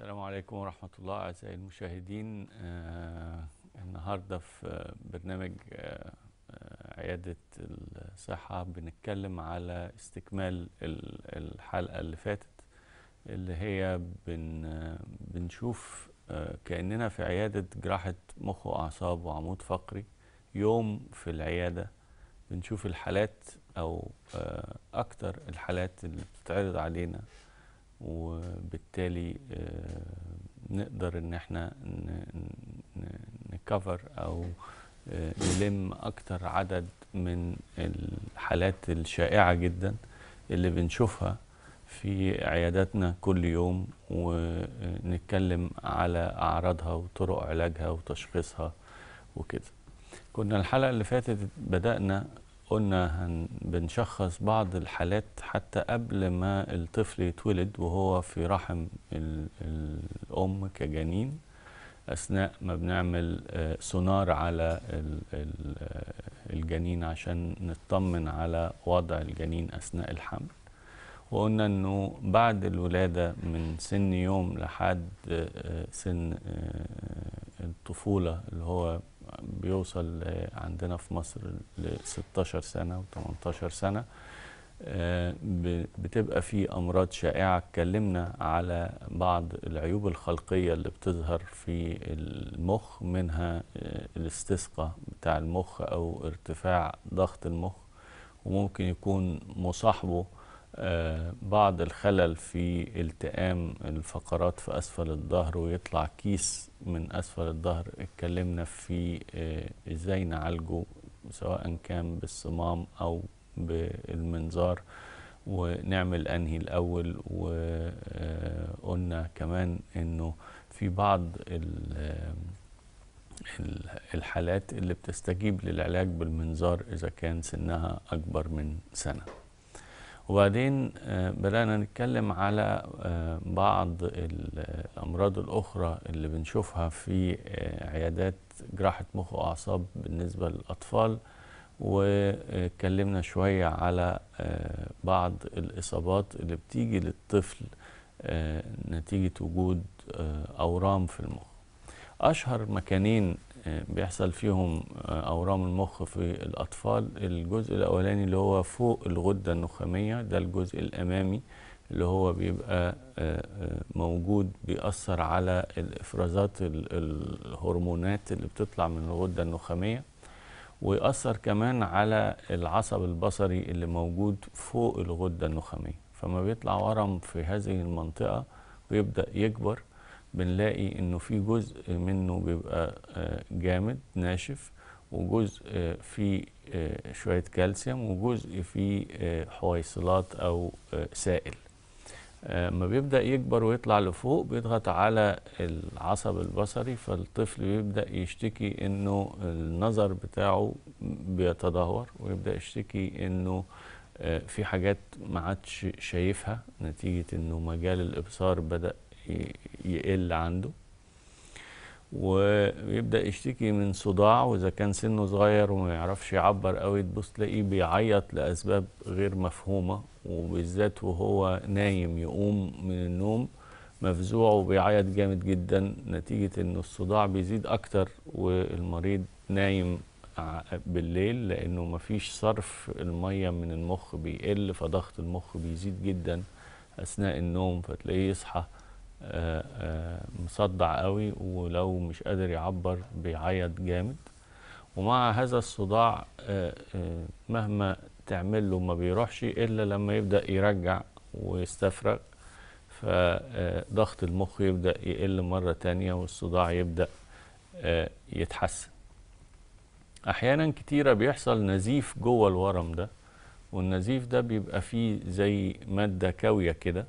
السلام عليكم ورحمة الله أعزائي المشاهدين آه النهاردة في برنامج آه, آه، عيادة الصحة بنتكلم على استكمال الحلقة اللي فاتت اللي هي بن بنشوف آه كأننا في عيادة جراحة مخ وأعصاب وعمود فقري يوم في العيادة بنشوف الحالات أو آه أكتر الحالات اللي بتتعرض علينا وبالتالي آه، نقدر ان احنا نكفر او آه، نلم اكتر عدد من الحالات الشائعة جدا اللي بنشوفها في عياداتنا كل يوم ونتكلم على أعراضها وطرق علاجها وتشخيصها وكده كنا الحلقة اللي فاتت بدأنا قلنا هن بنشخص بعض الحالات حتى قبل ما الطفل يتولد وهو في رحم الأم كجنين أثناء ما بنعمل آه، سونار على آه، الجنين عشان نطمن على وضع الجنين أثناء الحمل وقلنا أنه بعد الولادة من سن يوم لحد آه، سن الطفولة اللي هو بيوصل عندنا في مصر ل 16 سنه و18 سنه آه، بتبقى في امراض شائعه اتكلمنا على بعض العيوب الخلقيه اللي بتظهر في المخ منها آه، الاستسقاء بتاع المخ او ارتفاع ضغط المخ وممكن يكون مصاحبه آه، بعض الخلل في التئام الفقرات في أسفل الظهر ويطلع كيس من أسفل الظهر اتكلمنا في آه، إزاي نعالجه سواء كان بالصمام أو بالمنظار ونعمل أنهي الأول وقلنا كمان أنه في بعض الحالات اللي بتستجيب للعلاج بالمنظار إذا كان سنها أكبر من سنة وبعدين آه، بدأنا نتكلم على آه، بعض الأمراض الأخرى اللي بنشوفها في آه، عيادات جراحة مخ وأعصاب بالنسبة للأطفال واتكلمنا شوية على بعض الإصابات اللي بتيجي للطفل نتيجة وجود أورام في المخ اشهر مكانين آه، بيحصل فيهم آه، اورام المخ في الاطفال الجزء الاولاني اللي هو فوق الغده النخاميه ده الجزء الامامي اللي هو بيبقى آه، موجود بيأثر على الإفرازات الهرمونات اللي بتطلع من الغدة النخامية ويأثر كمان على العصب البصري اللي موجود فوق الغدة النخامية فما بيطلع ورم في هذه المنطقة ويبدأ يكبر بنلاقي انه في جزء منه بيبقى آه، جامد ناشف وجزء آه، فيه آه، شوية كالسيوم وجزء فيه حويصلات او سائل ما بيبدأ يكبر ويطلع لفوق بيضغط على العصب البصري فالطفل بيبدأ يشتكي انه النظر بتاعه بيتدهور ويبدأ يشتكي انه في حاجات ما عادش شايفها نتيجة انه مجال الابصار بدأ يقل عنده ويبدا يشتكي من صداع واذا كان سنه صغير وما يعرفش يعبر قوي تبص تلاقيه بيعيط لاسباب غير مفهومه وبالذات وهو نايم يقوم من النوم مفزوع وبيعيط جامد جدا نتيجه ان الصداع بيزيد اكتر والمريض نايم بالليل لانه مفيش صرف الميه من المخ بيقل فضغط المخ بيزيد جدا اثناء النوم فتلاقيه يصحى مصدع قوي ولو مش قادر يعبر بيعيط جامد ومع هذا الصداع آه، آه، مهما تعمل له ما بيروحش الا لما يبدا يرجع ويستفرغ فضغط المخ يبدا يقل مره تانية والصداع يبدا آه، يتحسن احيانا كتيره بيحصل نزيف جوه الورم ده والنزيف ده بيبقى فيه زي ماده كاويه كده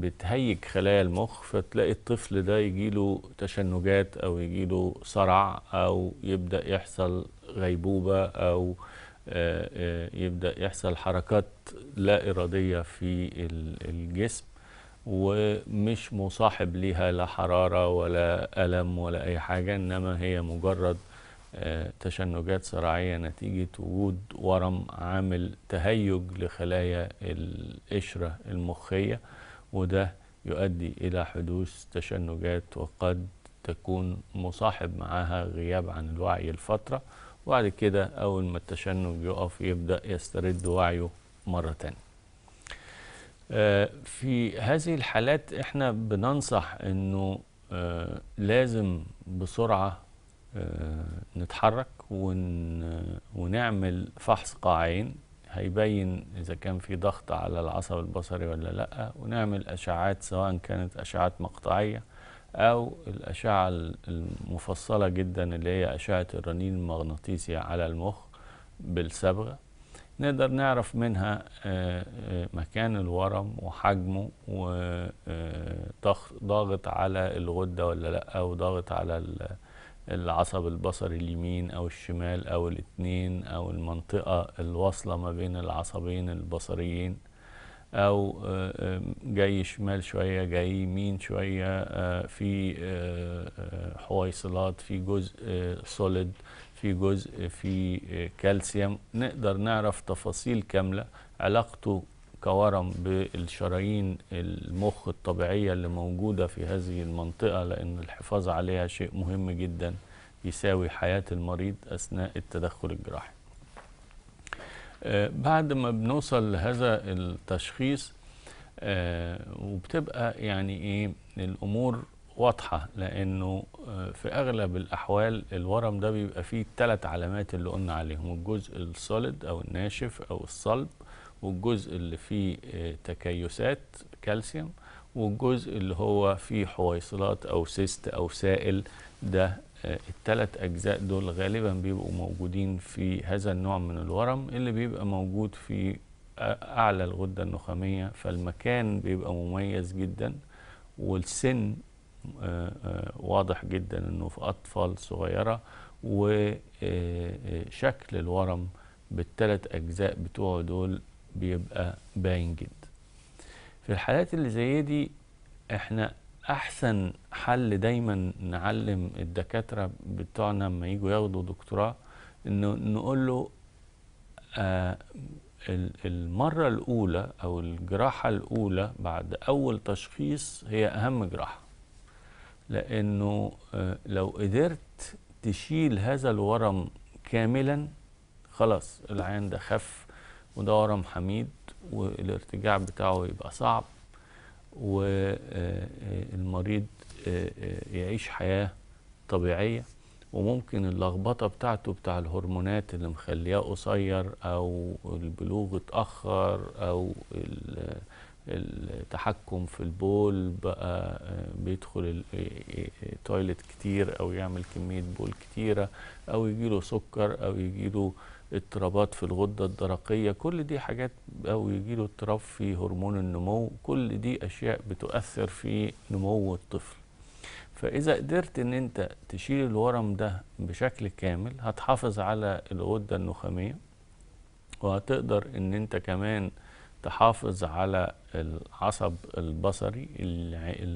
بتهيج خلايا المخ فتلاقي الطفل ده يجيله تشنجات او يجيله صرع او يبدا يحصل غيبوبه او يبدا يحصل حركات لا اراديه في الجسم ومش مصاحب ليها لا حراره ولا الم ولا اي حاجه انما هي مجرد تشنجات صراعية نتيجة وجود ورم عامل تهيج لخلايا القشرة المخية وده يؤدي إلى حدوث تشنجات وقد تكون مصاحب معها غياب عن الوعي لفترة وبعد كده أول ما التشنج يقف يبدأ يسترد وعيه مرة تانية آه، في هذه الحالات احنا بننصح انه آه، لازم بسرعة آه، نتحرك ون ونعمل فحص قاعين هيبين إذا كان في ضغط على العصب البصري ولا لأ ونعمل أشعات سواء كانت أشعات مقطعية أو الأشعة المفصلة جدا اللي هي أشعة الرنين المغناطيسي على المخ بالصبغة نقدر نعرف منها آه، آه، مكان الورم وحجمه وضغط على الغدة ولا لأ وضغط على العصب البصري اليمين او الشمال او الاتنين او المنطقة الواصلة ما بين العصبين البصريين او آه، جاي شمال شوية جاي يمين شوية آه، في آه، حويصلات في جزء سوليد في جزء في كالسيوم نقدر نعرف تفاصيل كاملة علاقته كورم بالشرايين المخ الطبيعية اللي موجودة في هذه المنطقة لأن الحفاظ عليها شيء مهم جدا يساوي حياة المريض أثناء التدخل الجراحي آه، بعد ما بنوصل لهذا التشخيص آه، وبتبقى يعني ايه الامور واضحه لانه آه، في اغلب الاحوال الورم ده بيبقى فيه ثلاث علامات اللي قلنا عليهم الجزء الصلد او الناشف او الصلب والجزء اللي فيه آه، تكيسات كالسيوم والجزء اللي هو فيه حويصلات او سيست او سائل ده آه، التلات اجزاء دول غالبا بيبقوا موجودين في هذا النوع من الورم اللي بيبقى موجود في آه، اعلى الغده النخاميه فالمكان بيبقى مميز جدا والسن واضح جدا انه في اطفال صغيره وشكل الورم بالثلاث اجزاء بتوعه دول بيبقى باين جدا في الحالات اللي زي دي احنا احسن حل دايما نعلم الدكاتره بتوعنا لما يجوا ياخدوا دكتوراه انه نقول له آه المره الاولى او الجراحه الاولى بعد اول تشخيص هي اهم جراحه لانه آه لو قدرت تشيل هذا الورم كاملا خلاص العيان ده خف وده ورم حميد والارتجاع بتاعه يبقى صعب والمريض آه، آه، يعيش حياة طبيعية وممكن اللخبطة بتاعته بتاع الهرمونات اللي مخلياه قصير أو البلوغ اتأخر أو التحكم في البول بقى آه، بيدخل التويلت كتير أو يعمل كمية بول كتيرة أو يجيله سكر أو يجيله اضطرابات في الغده الدرقيه كل دي حاجات او يجي له اضطراب في هرمون النمو كل دي اشياء بتؤثر في نمو الطفل فاذا قدرت ان انت تشيل الورم ده بشكل كامل هتحافظ على الغده النخاميه وهتقدر ان انت كمان تحافظ على العصب البصري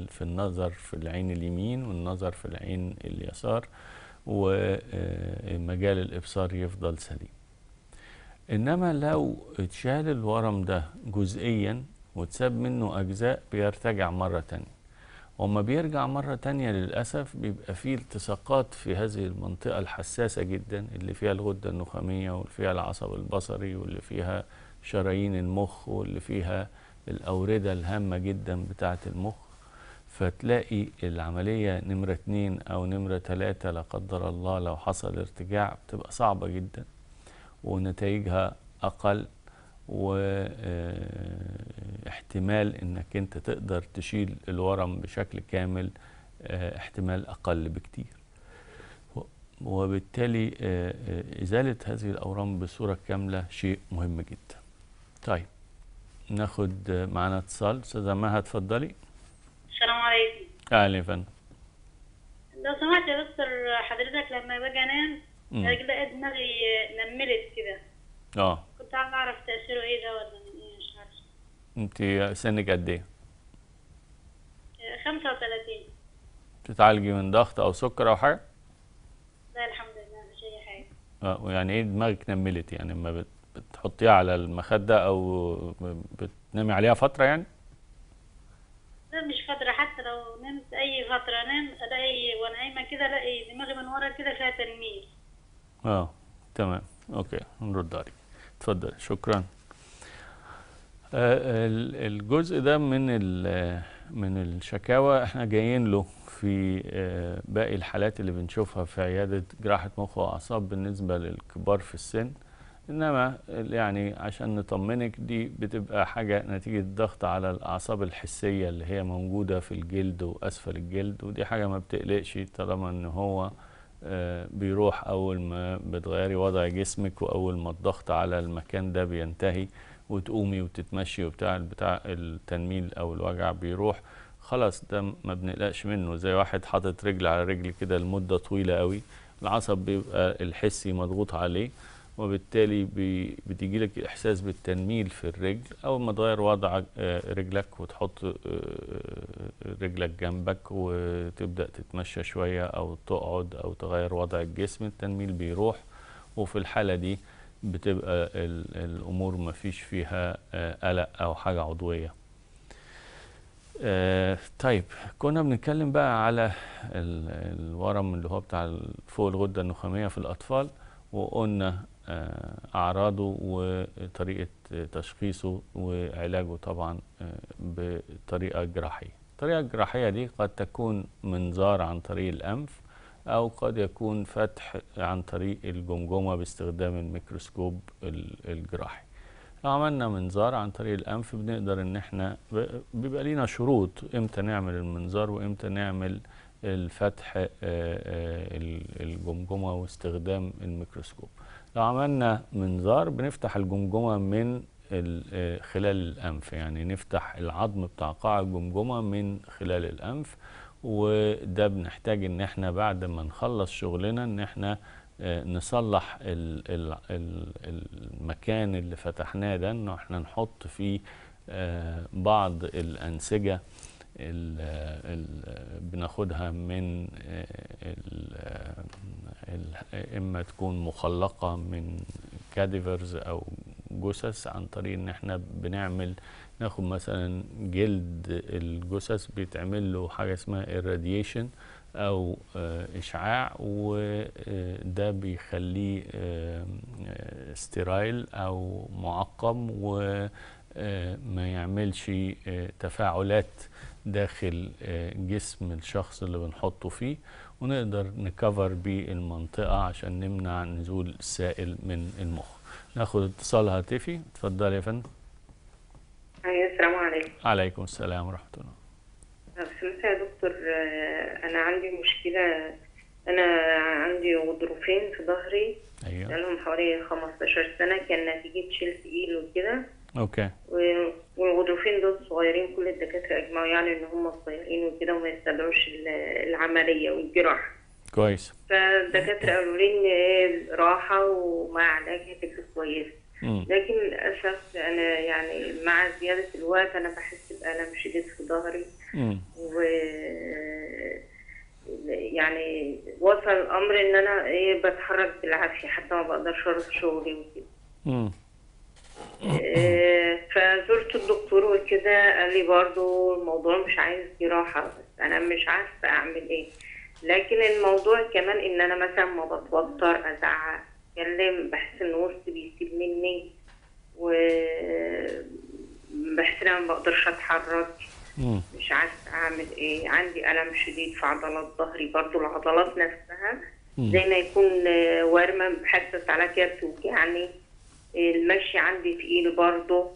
في النظر في العين اليمين والنظر في العين اليسار ومجال الابصار يفضل سليم انما لو اتشال الورم ده جزئيا واتساب منه اجزاء بيرتجع مرة تانية وما بيرجع مرة تانية للأسف بيبقى فيه التصاقات في هذه المنطقة الحساسة جدا اللي فيها الغدة النخامية واللي فيها العصب البصري واللي فيها شرايين المخ واللي فيها الأوردة الهامة جدا بتاعة المخ فتلاقي العملية نمرة اتنين أو نمرة تلاتة لا قدر الله لو حصل ارتجاع بتبقى صعبة جدا ونتائجها اقل واحتمال انك انت تقدر تشيل الورم بشكل كامل احتمال اقل بكتير وبالتالي ازاله هذه الاورام بصوره كامله شيء مهم جدا طيب ناخد معانا اتصال استاذه مها اتفضلي السلام عليكم اهلا يا فندم لو سمحت يا دكتور حضرتك لما باجي انام كده دماغي نملت كده اه كنت عايز اعرف تاثيره ايه ده ولا ايه مش عارفه انت سنك قد ايه 35 بتتعالجي من ضغط او سكر او حاجه لا الحمد لله مش اي حاجه اه ويعني ايه دماغك نملت يعني اما بتحطيها على المخده او بتنامي عليها فتره يعني لا مش فترة حتى لو نمت أي فترة أنام ألاقي وأنا نايمة كده ألاقي دماغي من ورا كده فيها تنميل اه تمام اوكي نرد عليك اتفضل شكرا الجزء ده من من الشكاوى احنا جايين له في باقي الحالات اللي بنشوفها في عياده جراحه مخ واعصاب بالنسبه للكبار في السن انما يعني عشان نطمنك دي بتبقى حاجه نتيجه ضغط على الاعصاب الحسيه اللي هي موجوده في الجلد واسفل الجلد ودي حاجه ما بتقلقش طالما ان هو بيروح اول ما بتغيري وضع جسمك واول ما الضغط على المكان ده بينتهي وتقومي وتتمشي وبتاع بتاع التنميل او الوجع بيروح خلاص ده ما بنقلقش منه زي واحد حاطط رجل على رجل كده لمده طويله قوي العصب بيبقى الحسي مضغوط عليه وبالتالي بتيجي لك احساس بالتنميل في الرجل اول ما تغير وضع آه، رجلك وتحط آه، آه، رجلك جنبك وتبدا تتمشى شويه او تقعد او تغير وضع الجسم التنميل بيروح وفي الحاله دي بتبقى الامور ما فيش فيها قلق او حاجه عضويه آه طيب كنا بنتكلم بقى على الورم اللي هو بتاع فوق الغده النخاميه في الاطفال وقلنا أعراضه وطريقة تشخيصه وعلاجه طبعا آه، بطريقة جراحية الطريقة الجراحية دي قد تكون منظار عن طريق الأنف أو قد يكون فتح عن طريق الجمجمة باستخدام الميكروسكوب الجراحي لو عملنا منظار عن طريق الأنف بنقدر إن احنا بيبقى لينا شروط إمتى نعمل المنظار وإمتى نعمل الفتح آه، آه، الجمجمة واستخدام الميكروسكوب لو عملنا منظار بنفتح الجمجمة من آه، خلال الأنف يعني نفتح العظم بتاع قاع الجمجمة من خلال الأنف وده بنحتاج ان احنا بعد ما نخلص شغلنا ان احنا آه، نصلح المكان اللي فتحناه ده ان احنا نحط فيه آه، بعض الأنسجة بناخدها من اما تكون مخلقه من كاديفرز او جثث عن طريق ان احنا بنعمل ناخد مثلا جلد الجثث بيتعمل له حاجه اسمها الراديشن او آه، اشعاع وده بيخليه استرايل آه، او معقم و آه، ما يعملش آه، تفاعلات داخل آه، جسم الشخص اللي بنحطه فيه ونقدر نكفر بالمنطقة عشان نمنع نزول السائل من المخ ناخد اتصال هاتفي اتفضل يا فندم أيوة، السلام عليكم عليكم السلام ورحمة الله سمعت يا دكتور أنا عندي مشكلة أنا عندي غضروفين في ظهري أيوه. لهم حوالي 15 سنة كان نتيجة شيل تقيل وكده اوكي والغضروفين دول صغيرين كل الدكاتره اجمعوا يعني ان هم صغيرين وكده وما يستدعوش العمليه والجراحه كويس فالدكاتره قالوا لي ان راحه ومع علاج هتبقى كويسه لكن للاسف انا يعني مع زياده الوقت انا بحس بالم شديد في ظهري و يعني وصل الامر ان انا ايه بتحرك بالعافيه حتى ما بقدرش اروح شغلي وكده آه، فزرت الدكتور وكده قال لي برضو الموضوع مش عايز جراحة بس أنا مش عارفة أعمل إيه لكن الموضوع كمان إن أنا مثلا ما بتوتر أزعق أتكلم بحس إن وسط بيسيب مني و بحس إن أنا ما بقدرش أتحرك مش عارفة أعمل إيه عندي ألم شديد في عضلات ظهري برضو العضلات نفسها زي ما يكون آه، ورمة بحسس على كده بتوجعني المشي عندي تقيل برضه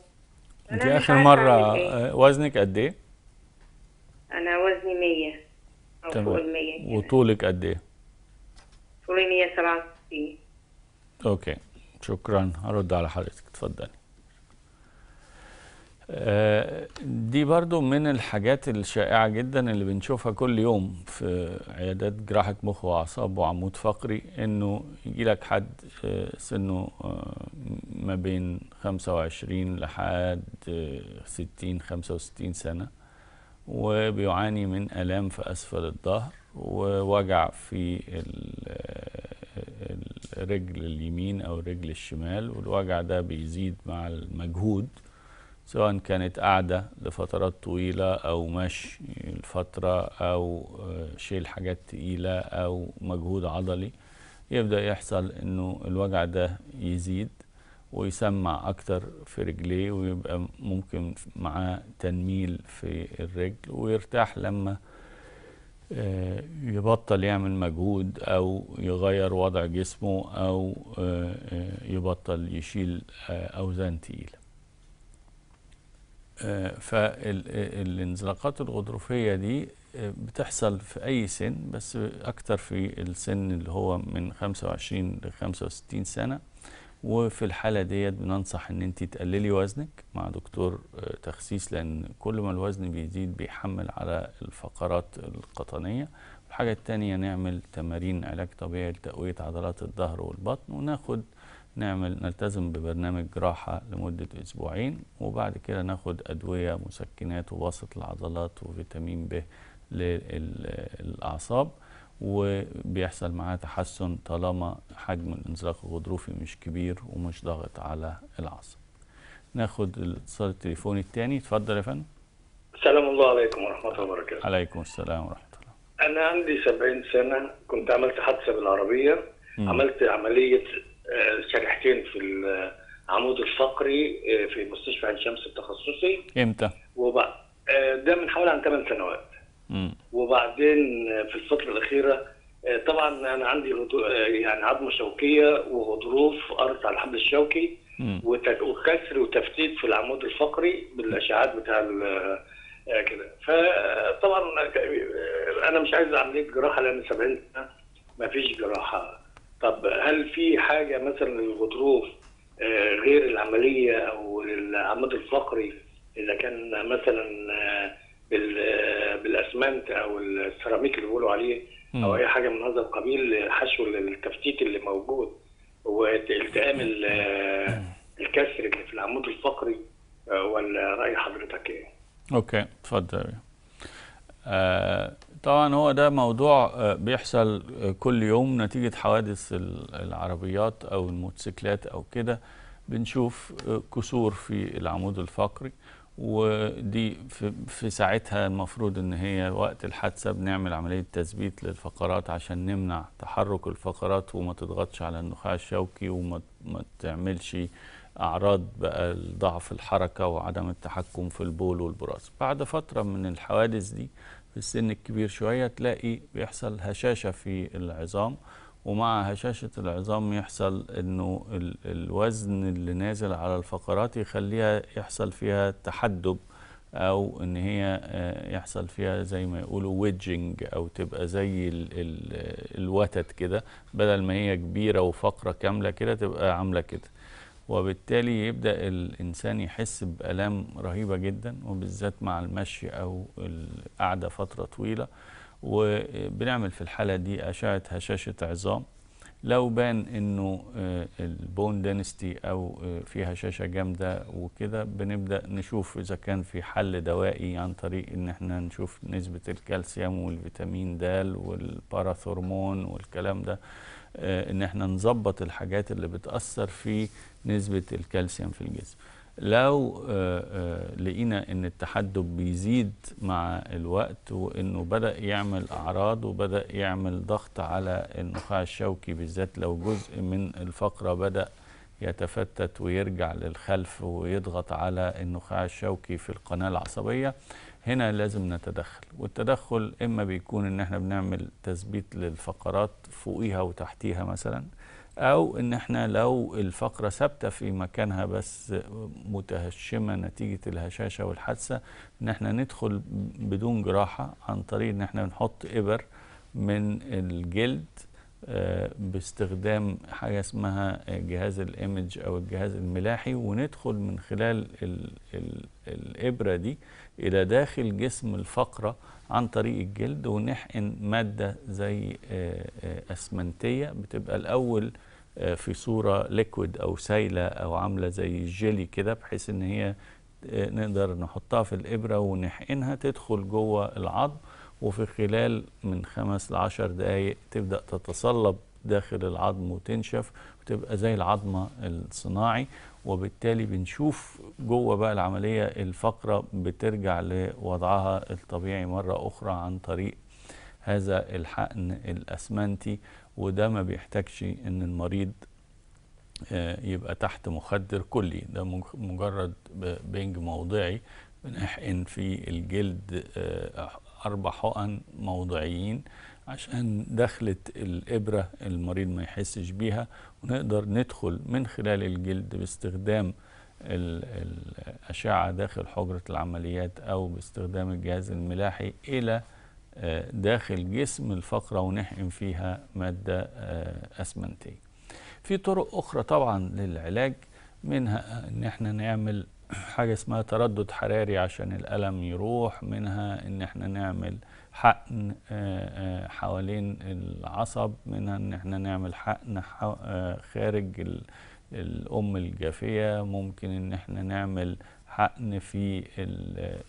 انت اخر مره إيه؟ آه، وزنك قد ايه انا وزني 100 او تمام. فوق ال 100 وطولك قد ايه طولي 167 اوكي شكرا هرد على حضرتك اتفضلي آه، دي برضو من الحاجات الشائعة جدا اللي بنشوفها كل يوم في عيادات جراحة مخ وأعصاب وعمود فقري إنه يجي لك حد آه، سنه آه، ما بين 25 لحد 60 65 سنة وبيعاني من آلام في أسفل الظهر ووجع في الرجل اليمين أو الرجل الشمال والوجع ده بيزيد مع المجهود سواء كانت قاعدة لفترات طويلة أو مشي الفترة أو آه، شيل حاجات تقيلة أو مجهود عضلي يبدأ يحصل أنه الوجع ده يزيد ويسمع أكتر في رجليه ويبقى ممكن معاه تنميل في الرجل ويرتاح لما آه، يبطل يعمل مجهود أو يغير وضع جسمه أو آه، يبطل يشيل أوزان تقيلة آه، فالانزلاقات الغضروفية دي آه، بتحصل في أي سن بس أكتر في السن اللي هو من 25 ل 65 سنة وفي الحالة ديت بننصح إن أنت تقللي وزنك مع دكتور آه، تخسيس لأن كل ما الوزن بيزيد بيحمل على الفقرات القطنية الحاجة الثانيه نعمل تمارين علاج طبيعي لتقوية عضلات الظهر والبطن وناخد نعمل نلتزم ببرنامج راحة لمدة أسبوعين وبعد كده ناخد أدوية مسكنات ووسط العضلات وفيتامين ب للأعصاب وبيحصل معاه تحسن طالما حجم الانزلاق الغضروفي مش كبير ومش ضاغط على العصب ناخد الاتصال التليفوني الثاني اتفضل يا فندم السلام الله عليكم ورحمة الله وبركاته عليكم السلام ورحمة الله أنا عندي 70 سنة كنت عملت حادثة بالعربية م. عملت عملية شريحتين آه، في العمود الفقري آه، في مستشفى عين شمس التخصصي امتى؟ وبعد آه، ده من حوالي عن ثمان سنوات م. وبعدين في الفتره الاخيره طبعا انا عندي يعني عظمه شوكيه وغضروف ارض على الحبل الشوكي وكسر وتفتيت في العمود الفقري بالاشعاعات بتاع كده فطبعا انا مش عايز عمليه جراحه لان 70 سنه ما فيش جراحه طب هل في حاجه مثلا للغضروف آه، غير العمليه او العمود الفقري اذا كان مثلا آه، آه، بالاسمنت او السيراميك اللي بيقولوا عليه او اي حاجه من هذا القبيل حشو التفتيت اللي موجود والتئام الكسر اللي في العمود الفقري ولا راي حضرتك ايه؟ اوكي اتفضل آه طبعا هو ده موضوع آه، بيحصل آه، كل يوم نتيجة حوادث العربيات أو الموتوسيكلات أو كده بنشوف آه، كسور في العمود الفقري ودي في ساعتها المفروض ان هي وقت الحادثه بنعمل عمليه تثبيت للفقرات عشان نمنع تحرك الفقرات وما تضغطش على النخاع الشوكي وما تعملش اعراض بقى الضعف الحركه وعدم التحكم في البول والبراز بعد فتره من الحوادث دي في السن الكبير شوية تلاقي بيحصل هشاشة في العظام ومع هشاشة العظام يحصل انه الوزن اللي نازل على الفقرات يخليها يحصل فيها تحدب او ان هي آه، يحصل فيها زي ما يقولوا ويدجنج او تبقى زي الـ الـ الوتد كده بدل ما هي كبيرة وفقرة كاملة كده تبقى عاملة كده وبالتالي يبدأ الإنسان يحس بألام رهيبة جدا وبالذات مع المشي أو القعدة فترة طويلة وبنعمل في الحالة دي أشعة هشاشة عظام لو بان انه آه، البون دينستي او آه، في هشاشه جامده وكده بنبدا نشوف اذا كان في حل دوائي عن طريق ان احنا نشوف نسبه الكالسيوم والفيتامين د والباراثورمون والكلام ده آه، ان احنا نظبط الحاجات اللي بتاثر في نسبة الكالسيوم في الجسم لو آه، آه، لقينا ان التحدب بيزيد مع الوقت وانه بدا يعمل اعراض وبدا يعمل ضغط على النخاع الشوكي بالذات لو جزء من الفقره بدا يتفتت ويرجع للخلف ويضغط على النخاع الشوكي في القناه العصبيه هنا لازم نتدخل والتدخل اما بيكون ان احنا بنعمل تثبيت للفقرات فوقيها وتحتيها مثلا او ان احنا لو الفقره ثابته في مكانها بس متهشمه نتيجه الهشاشه والحادثه ان احنا ندخل بدون جراحه عن طريق ان احنا نحط ابر من الجلد آه، باستخدام حاجه اسمها جهاز الايمج او الجهاز الملاحي وندخل من خلال الابره دي الى داخل جسم الفقره عن طريق الجلد ونحقن مادة زي آه، آه، أسمنتية بتبقى الأول آه، في صورة ليكويد أو سايلة أو عاملة زي الجيلي كده بحيث إن هي نقدر نحطها في الإبرة ونحقنها تدخل جوه العظم وفي خلال من خمس لعشر دقايق تبدأ تتصلب داخل العظم وتنشف وتبقى زي العظمه الصناعي وبالتالي بنشوف جوه بقى العمليه الفقره بترجع لوضعها الطبيعي مره اخرى عن طريق هذا الحقن الاسمنتي وده ما بيحتاجش ان المريض آه، يبقى تحت مخدر كلي ده مجرد بنج موضعي بنحقن في الجلد آه، اربع حقن موضعيين عشان دخلت الإبرة المريض ما يحسش بيها ونقدر ندخل من خلال الجلد باستخدام الأشعة داخل حجرة العمليات أو باستخدام الجهاز الملاحي إلى آه، داخل جسم الفقرة ونحقن فيها مادة آه، أسمنتية في طرق أخرى طبعا للعلاج منها أن احنا نعمل حاجة اسمها تردد حراري عشان الألم يروح منها ان احنا نعمل حقن آه، آه، حوالين العصب منها ان احنا نعمل حقن آه، خارج الأم الجافية ممكن ان احنا نعمل حقن في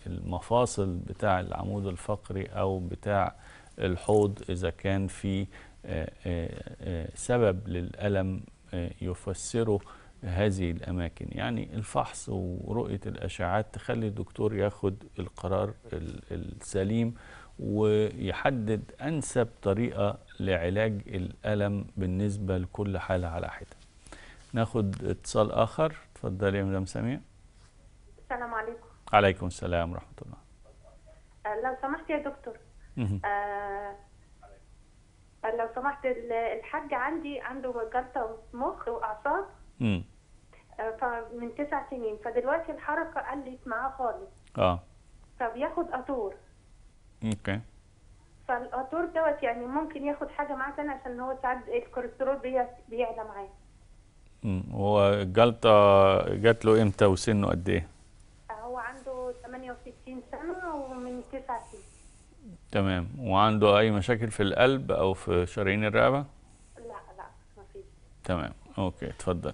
المفاصل بتاع العمود الفقري او بتاع الحوض اذا كان في سبب للألم يفسره هذه الأماكن يعني الفحص ورؤية الأشعات تخلي الدكتور ياخد القرار السليم ويحدد أنسب طريقة لعلاج الألم بالنسبة لكل حالة على حدة ناخد اتصال آخر تفضل يا مدام سامية السلام عليكم عليكم السلام ورحمة الله أه، لو سمحت يا دكتور أه،, آه لو سمحت الحاج عندي عنده جلطة مخ وأعصاب من تسع سنين فدلوقتي الحركه قلت معاه خالص اه فبياخد قطور اوكي فالقطور دوت يعني ممكن ياخد حاجه معاه تاني عشان هو ساعات الكوليسترول بيعلى معاه امم هو الجلطه جات له امتى وسنه قد ايه؟ هو عنده 68 سنه ومن تسع سنين تمام وعنده اي مشاكل في القلب او في شرايين الرقبه؟ لا لا مفيش تمام اوكي اتفضل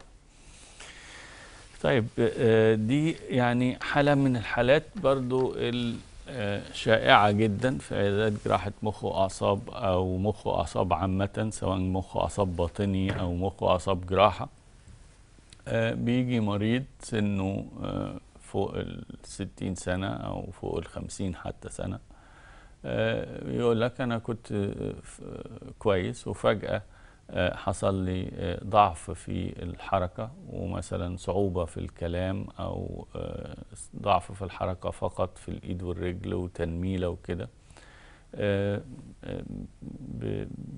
طيب آه، دي يعني حالة من الحالات برضو الشائعة جدا في عيادات جراحة مخ وأعصاب أو مخ وأعصاب عامة سواء مخ وأعصاب باطني أو مخ وأعصاب جراحة آه، بيجي مريض سنه آه، فوق الستين سنة أو فوق الخمسين حتى سنة يقول لك أنا كنت كويس وفجأة آه، حصل لي آه، ضعف في الحركة ومثلا صعوبة في الكلام أو آه، ضعف في الحركة فقط في الإيد والرجل وتنميلة وكده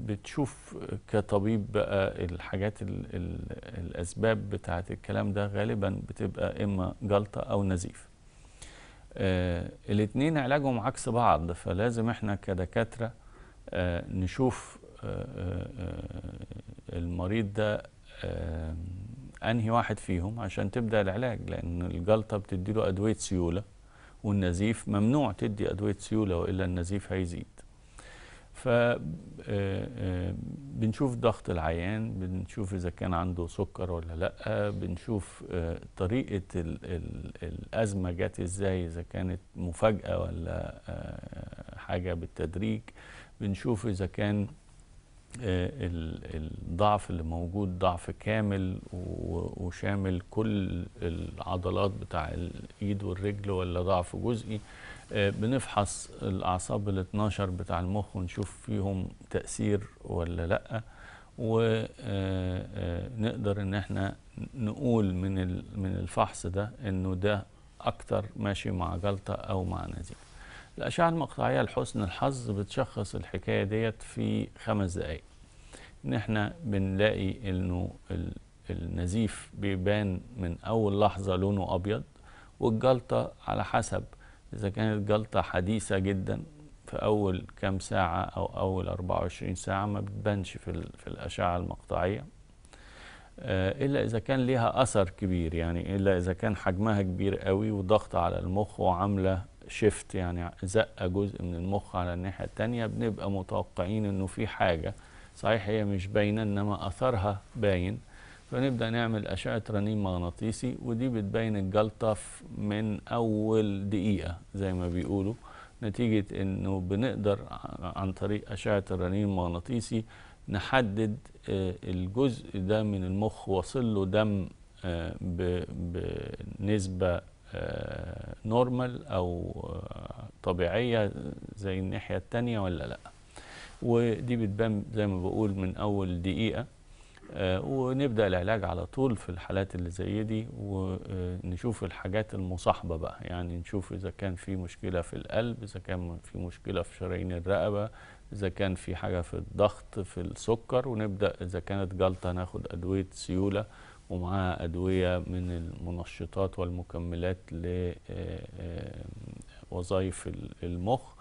بتشوف كطبيب بقى الحاجات الـ الـ الأسباب بتاعت الكلام ده غالبا بتبقى إما جلطة أو نزيف الاتنين علاجهم عكس بعض فلازم احنا كدكاترة نشوف المريض ده انهي واحد فيهم عشان تبدا العلاج لان الجلطه بتدي له ادويه سيوله والنزيف ممنوع تدي ادويه سيوله والا النزيف هيزيد ف آه، آه، بنشوف ضغط العيان بنشوف اذا كان عنده سكر ولا لا بنشوف آه، طريقه الازمه جت ازاي اذا كانت مفاجاه ولا حاجه بالتدريج بنشوف اذا كان آه، الضعف اللي موجود ضعف كامل وشامل كل العضلات بتاع الايد والرجل ولا ضعف جزئي آه، بنفحص الاعصاب ال 12 بتاع المخ ونشوف فيهم تاثير ولا لا ونقدر آه، ان احنا نقول من من الفحص ده انه ده اكتر ماشي مع جلطه او مع نزيف الأشعة المقطعية لحسن الحظ بتشخص الحكاية ديت في خمس دقايق إن إحنا بنلاقي إنه النزيف بيبان من أول لحظة لونه أبيض والجلطة على حسب إذا كانت جلطة حديثة جدا في أول كام ساعة أو أول 24 ساعة ما بتبانش في, في الأشعة المقطعية آه، إلا إذا كان ليها أثر كبير يعني إلا إذا كان حجمها كبير قوي وضغط على المخ وعاملة شيفت يعني زق جزء من المخ على الناحيه الثانيه بنبقى متوقعين انه في حاجه صحيح هي مش باينه انما اثرها باين فنبدا نعمل اشعه رنين مغناطيسي ودي بتبين الجلطه من اول دقيقه زي ما بيقولوا نتيجه انه بنقدر عن طريق اشعه الرنين المغناطيسي نحدد آه، الجزء ده من المخ واصل له دم آه، بنسبه نورمال او آه، طبيعيه زي الناحيه الثانيه ولا لا ودي بتبان زي ما بقول من اول دقيقه آه، ونبدا العلاج على طول في الحالات اللي زي دي ونشوف الحاجات المصاحبه بقى يعني نشوف اذا كان في مشكله في القلب اذا كان في مشكله في شرايين الرقبه اذا كان في حاجه في الضغط في السكر ونبدا اذا كانت جلطه ناخد ادويه سيوله ومعاها أدوية من المنشطات والمكملات لوظائف آه، آه، المخ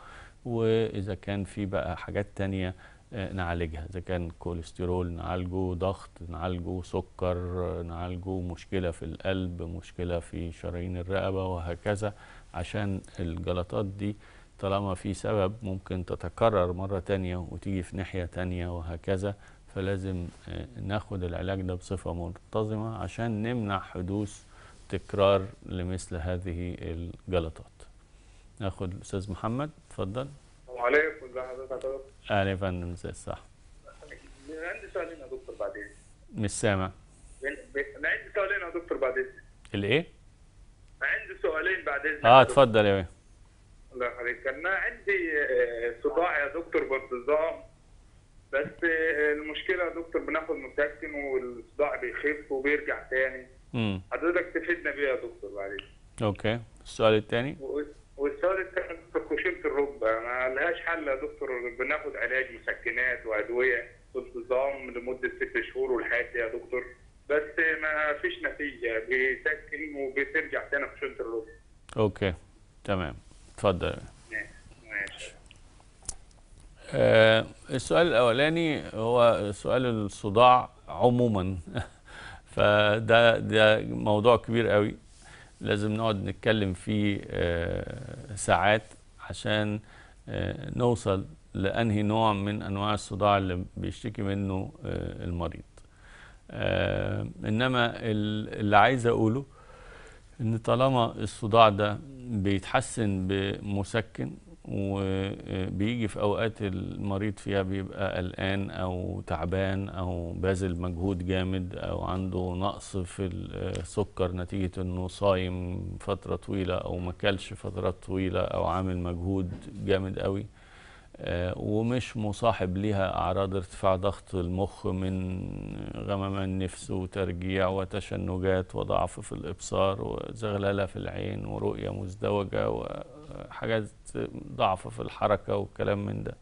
وإذا كان في بقى حاجات تانية آه، نعالجها إذا كان كوليسترول نعالجه ضغط نعالجه سكر نعالجه مشكلة في القلب مشكلة في شرايين الرقبة وهكذا عشان الجلطات دي طالما في سبب ممكن تتكرر مرة تانية وتيجي في ناحية تانية وهكذا فلازم آه، ناخد العلاج ده بصفة منتظمة عشان نمنع حدوث تكرار لمثل هذه الجلطات ناخد الأستاذ محمد اتفضل وعليكم ازي حضرتك يا دكتور اهلا يا فندم مساء أنا عندي سؤالين يا دكتور بعد اذنك. مش سامع انا عندي سؤالين يا دكتور بعد اذنك الايه؟ عندي سؤالين بعد اذنك اه اتفضل يا بيه الله يخليك انا عندي آه، صداع يا دكتور بانتظام بس آه، المشكله يا دكتور بناخد مسكن والصداع بيخف وبيرجع تاني امم حضرتك تفيدنا بيه يا دكتور بعدين اوكي السؤال الثاني والسؤال الثاني كشيره الركبه ما لهاش حل يا دكتور بناخد علاج مسكنات وادويه وانتظام لمده ست شهور والحاجات دي يا دكتور بس آه، ما فيش نتيجه بيسكن وبترجع تاني كشيره الركبه اوكي تمام اتفضل آه السؤال الأولاني هو سؤال الصداع عموما فده ده موضوع كبير قوي لازم نقعد نتكلم فيه آه ساعات عشان آه نوصل لأنهي نوع من أنواع الصداع اللي بيشتكي منه آه، المريض آه، إنما اللي عايز أقوله إن طالما الصداع ده بيتحسن بمسكن وبيجي في اوقات المريض فيها بيبقى قلقان او تعبان او باذل مجهود جامد او عنده نقص في السكر نتيجه انه صايم فتره طويله او ما فترات طويله او عامل مجهود جامد قوي آه، ومش مصاحب لها أعراض ارتفاع ضغط المخ من غمام النفس وترجيع وتشنجات وضعف في الإبصار وزغللة في العين ورؤية مزدوجة وحاجات ضعف في الحركة والكلام من ده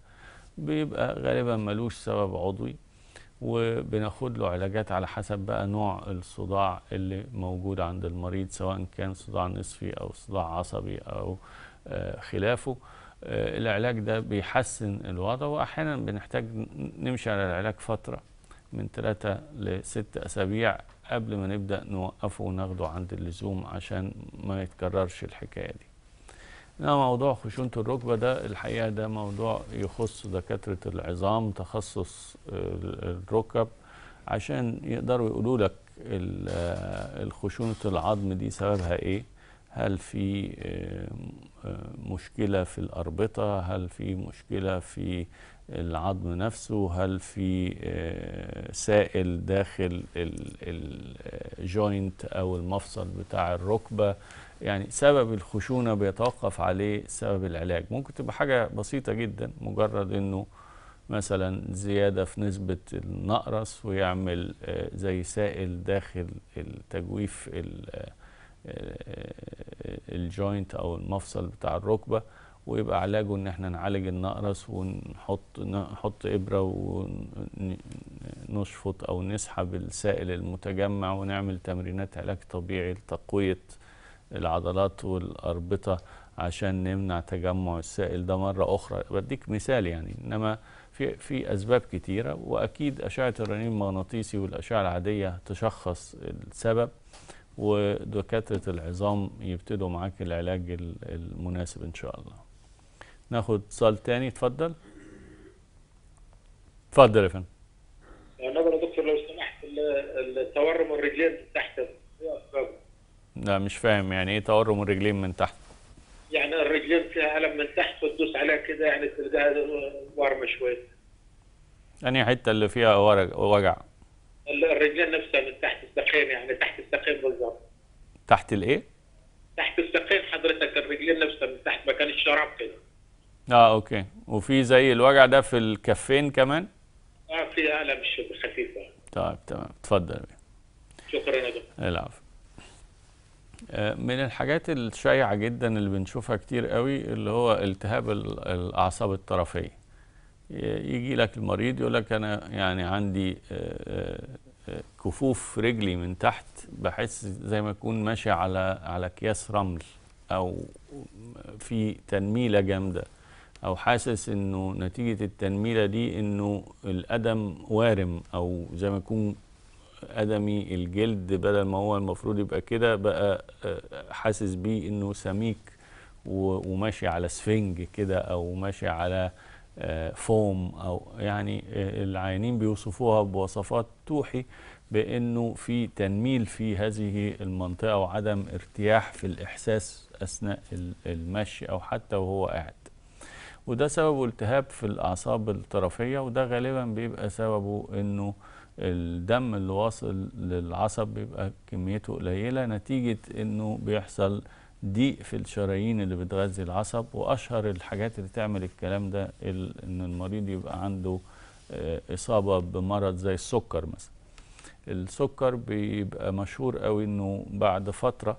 بيبقى غالبا ملوش سبب عضوي وبناخد له علاجات على حسب بقى نوع الصداع اللي موجود عند المريض سواء كان صداع نصفي أو صداع عصبي أو آه، خلافه آه، العلاج ده بيحسن الوضع واحيانا بنحتاج نمشي على العلاج فتره من ثلاثة لست أسابيع قبل ما نبدأ نوقفه وناخده عند اللزوم عشان ما يتكررش الحكاية دي إنما موضوع خشونة الركبة ده الحقيقة ده موضوع يخص دكاترة العظام تخصص الركب عشان يقدروا يقولوا لك آه، الخشونة العظم دي سببها إيه هل في آه، آه، مشكلة في الأربطة هل في مشكلة في العظم نفسه هل في آه، سائل داخل الجوينت أو المفصل بتاع الركبة يعني سبب الخشونة بيتوقف عليه سبب العلاج ممكن تبقى حاجة بسيطة جدا مجرد أنه مثلا زيادة في نسبة النقرس ويعمل زي سائل داخل التجويف الأربطة الجوينت او المفصل بتاع الركبه ويبقى علاجه ان احنا نعالج النقرس ونحط نحط ابره ونشفط او نسحب السائل المتجمع ونعمل تمرينات علاج طبيعي لتقويه العضلات والاربطه عشان نمنع تجمع السائل ده مره اخرى بديك مثال يعني انما في في اسباب كتيره واكيد اشعه الرنين المغناطيسي والاشعه العاديه تشخص السبب ودكاترة العظام يبتدوا معاك العلاج المناسب إن شاء الله ناخد اتصال تاني اتفضل اتفضل يا فندم أه، نظر يا دكتور لو سمحت التورم الرجلين من تحت لا مش فاهم يعني ايه تورم الرجلين من تحت؟ يعني الرجلين فيها الم من تحت وتدوس عليها كده يعني تلقاها ورمه شويه. انهي حته اللي فيها وجع؟ الرجلين نفسها الساقين يعني تحت الساقين بالضبط تحت الايه؟ تحت الساقين حضرتك الرجلين لابسه من تحت مكان الشراب كده اه اوكي وفي زي الوجع ده في الكفين كمان؟ اه في الم خفيف طيب تمام اتفضل شكرا يا دكتور العفو آه، من الحاجات الشائعة جدا اللي بنشوفها كتير قوي اللي هو التهاب الأعصاب الطرفية يجي لك المريض يقول لك أنا يعني عندي آه، آه، كفوف رجلي من تحت بحس زي ما اكون ماشي على على اكياس رمل او في تنميله جامده او حاسس انه نتيجه التنميله دي انه القدم وارم او زي ما يكون قدمي الجلد بدل ما هو المفروض يبقى كده بقى آه، حاسس بيه انه سميك وماشي على سفنج كده او ماشي على فوم او يعني آه، العيانين بيوصفوها بوصفات توحي بانه في تنميل في هذه المنطقه وعدم ارتياح في الاحساس اثناء المشي او حتى وهو قاعد وده سببه التهاب في الاعصاب الطرفيه وده غالبا بيبقى سببه انه الدم اللي واصل للعصب بيبقى كميته قليله نتيجه انه بيحصل ضيق في الشرايين اللي بتغذي العصب واشهر الحاجات اللي تعمل الكلام ده ان المريض يبقى عنده آه، اصابه بمرض زي السكر مثلا السكر بيبقى مشهور قوي انه بعد فتره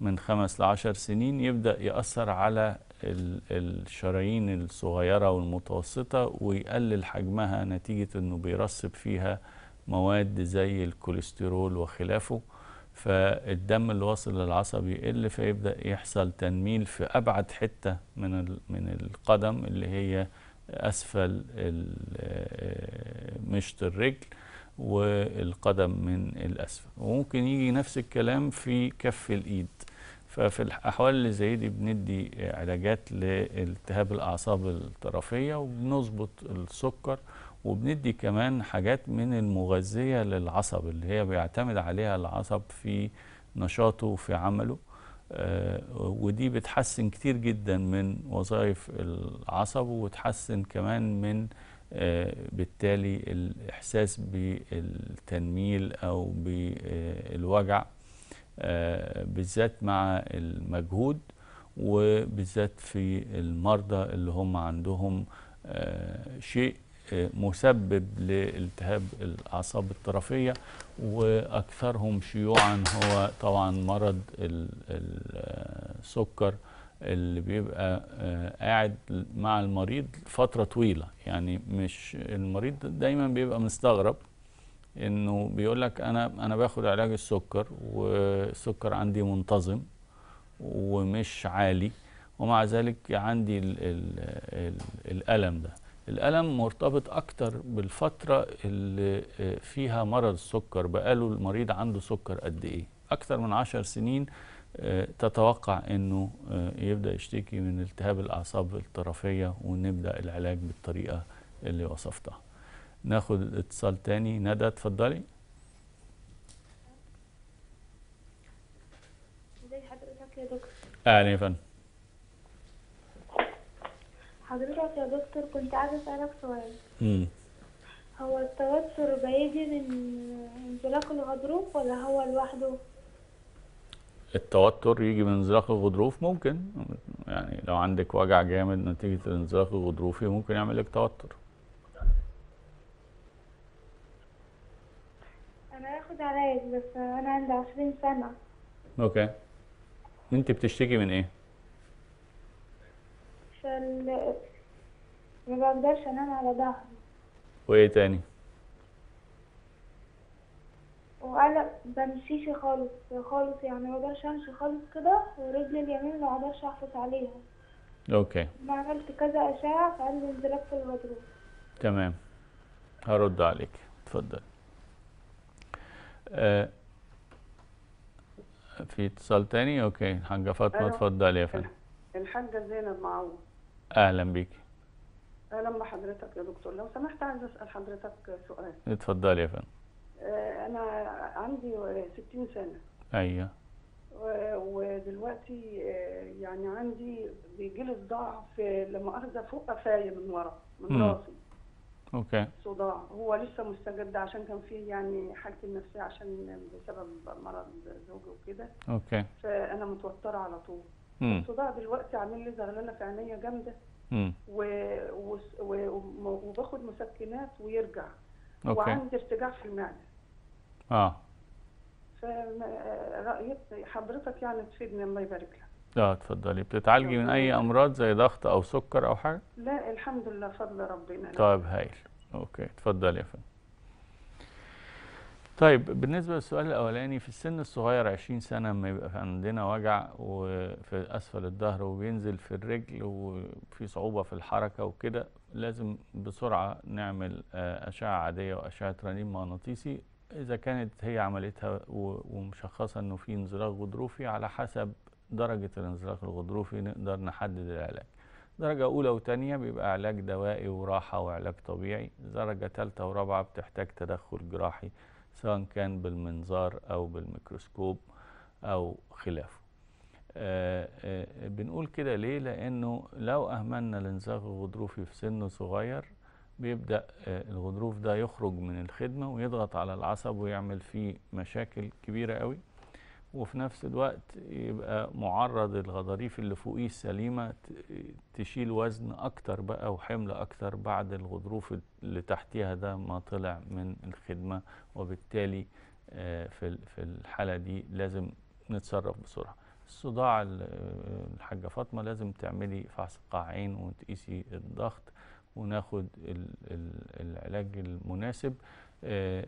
من خمس لعشر سنين يبدا ياثر على الشرايين الصغيره والمتوسطه ويقلل حجمها نتيجه انه بيرسب فيها مواد زي الكوليسترول وخلافه فالدم اللي واصل للعصب يقل فيبدا يحصل تنميل في ابعد حته من من القدم اللي هي اسفل مشط الرجل والقدم من الاسفل وممكن يجي نفس الكلام في كف الايد ففي الاحوال اللي زي دي بندي علاجات لالتهاب الاعصاب الطرفيه وبنظبط السكر وبندي كمان حاجات من المغذية للعصب اللي هي بيعتمد عليها العصب في نشاطه وفي عمله آه، ودي بتحسن كتير جدا من وظائف العصب وتحسن كمان من آه، بالتالي الإحساس بالتنميل أو بالوجع آه، بالذات مع المجهود وبالذات في المرضى اللي هم عندهم شيء مسبب لالتهاب الأعصاب الطرفية وأكثرهم شيوعا هو طبعا مرض السكر اللي بيبقى آه، قاعد مع المريض فترة طويلة يعني مش المريض دايما بيبقى مستغرب انه بيقول لك انا انا باخد علاج السكر والسكر عندي منتظم ومش عالي ومع ذلك عندي الالم ده الألم مرتبط أكتر بالفترة اللي آه، فيها مرض السكر بقاله المريض عنده سكر قد إيه أكتر من عشر سنين آه، تتوقع أنه آه، يبدأ يشتكي من التهاب الأعصاب الطرفية ونبدأ العلاج بالطريقة اللي وصفتها ناخد اتصال تاني ندى اتفضلي ازي حضرتك يا دكتور اهلا يا فندم حضرتك يا دكتور كنت عايزة أسألك سؤال هو التوتر بيجي من انزلاق الغضروف ولا هو لوحده؟ التوتر يجي من انزلاق الغضروف ممكن يعني لو عندك وجع جامد نتيجة الانزلاق الغضروفي ممكن يعمل لك توتر أنا هاخد علاج بس أنا عندي عشرين سنة اوكي انت بتشتكي من ايه؟ فال ما بقدرش انام على ظهري وايه تاني وقلق بمشيش خالص خالص يعني ما بقدرش امشي خالص كده ورجلي اليمين ما بقدرش احفظ عليها اوكي ما عملت كذا اشعه فعندي انزلاق في الغضروف تمام هرد عليك اتفضل آه في اتصال تاني اوكي الحاجه فاطمه اتفضلي يا فندم الحاجه زينب معوض اهلا بيك اهلا بحضرتك يا دكتور لو سمحت عايز اسال حضرتك سؤال اتفضلي يا فندم آه، انا عندي 60 سنه ايوه ودلوقتي آه، يعني عندي بيجي لي صداع في لما ارضى فوق قفايا من ورا من راسي اوكي صداع هو لسه مستجد عشان كان فيه يعني حالتي النفسيه عشان بسبب مرض زوجي وكده اوكي فانا متوتره على طول الصداع دلوقتي عامل لي زغلله في عينيا جامده و... و... وباخد مسكنات ويرجع أوكي. وعندي ارتجاع في المعده اه فرأيت حضرتك يعني تفيدني الله يبارك لك اه اتفضلي بتتعالجي من اي امراض زي ضغط او سكر او حاجه لا الحمد لله فضل ربنا طيب هايل اوكي اتفضلي يا فندم طيب بالنسبة للسؤال الأولاني في السن الصغير 20 سنة لما يبقى عندنا وجع وفي أسفل الظهر وبينزل في الرجل وفي صعوبة في الحركة وكده لازم بسرعة نعمل آه، أشعة عادية وأشعة رنين مغناطيسي إذا كانت هي عملتها ومشخصة إنه في انزلاق غضروفي على حسب درجة الانزلاق الغضروفي نقدر نحدد العلاج. درجة أولى وتانية بيبقى علاج دوائي وراحة وعلاج طبيعي، درجة تالتة ورابعة بتحتاج تدخل جراحي سواء كان بالمنظار أو بالميكروسكوب أو خلافه آآ آه، آآ آه، بنقول كده ليه لأنه لو أهملنا الانزاغ الغضروفي في سنه صغير بيبدأ آه، الغضروف ده يخرج من الخدمة ويضغط على العصب ويعمل فيه مشاكل كبيرة قوي وفي نفس الوقت يبقى معرض الغضاريف اللي فوقيه السليمة تشيل وزن أكتر بقى وحمل أكتر بعد الغضروف اللي تحتيها ده ما طلع من الخدمة وبالتالي آه، في الحالة دي لازم نتصرف بسرعة الصداع الحاجة فاطمة لازم تعملي فحص قاعين وتقيسي الضغط وناخد العلاج المناسب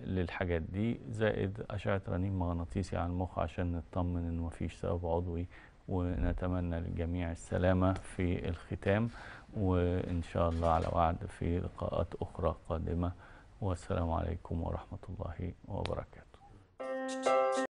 للحاجات دي زائد أشعة رنين مغناطيسي على المخ عشان نطمن إن مفيش سبب عضوي ونتمنى للجميع السلامة في الختام وإن شاء الله على وعد في لقاءات أخرى قادمة والسلام عليكم ورحمة الله وبركاته